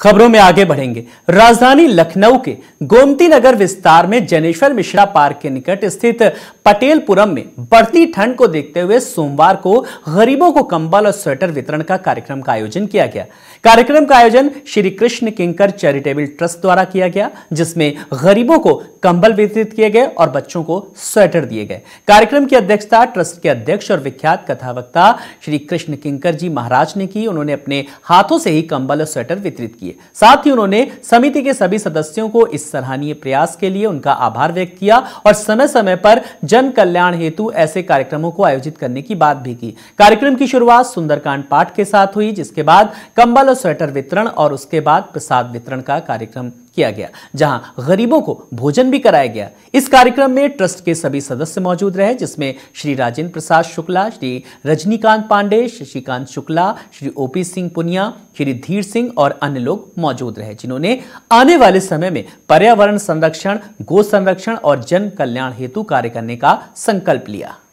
खबरों में आगे बढ़ेंगे राजधानी लखनऊ के गोमती नगर विस्तार में जनेश्वर मिश्रा पार्क के निकट स्थित पटेलपुरम में बढ़ती ठंड को देखते हुए सोमवार को गरीबों को कंबल और स्वेटर वितरण का कार्यक्रम का आयोजन किया गया कार्यक्रम का आयोजन श्री कृष्ण किंकर चैरिटेबल ट्रस्ट द्वारा किया गया जिसमें गरीबों को कंबल वितरित किए गए और बच्चों को स्वेटर दिए गए कार्यक्रम की अध्यक्षता ट्रस्ट के अध्यक्ष और विख्यात कथावक्ता श्री कृष्ण किंकर जी महाराज ने की उन्होंने अपने हाथों से ही कंबल और स्वेटर वितरित किया किए साथ ही उन्होंने समिति के सभी सदस्यों को इस सराहनीय प्रयास के लिए उनका आभार व्यक्त किया और समय समय पर जन कल्याण हेतु ऐसे कार्यक्रमों को आयोजित करने की बात भी की कार्यक्रम की शुरुआत सुंदरकांड पाठ के साथ हुई जिसके बाद कंबल और स्वेटर वितरण और उसके बाद प्रसाद वितरण का कार्यक्रम किया गया जहां गरीबों को भोजन भी कराया गया इस कार्यक्रम में ट्रस्ट के सभी सदस्य मौजूद रहे जिसमें श्री राजेंद्र प्रसाद शुक्ला श्री रजनीकांत पांडे शशिकांत शुक्ला श्री ओपी सिंह पुनिया श्री धीर सिंह और अन्य लोग मौजूद रहे जिन्होंने आने वाले समय में पर्यावरण संरक्षण गो संरक्षण और जन कल्याण हेतु कार्य करने का संकल्प लिया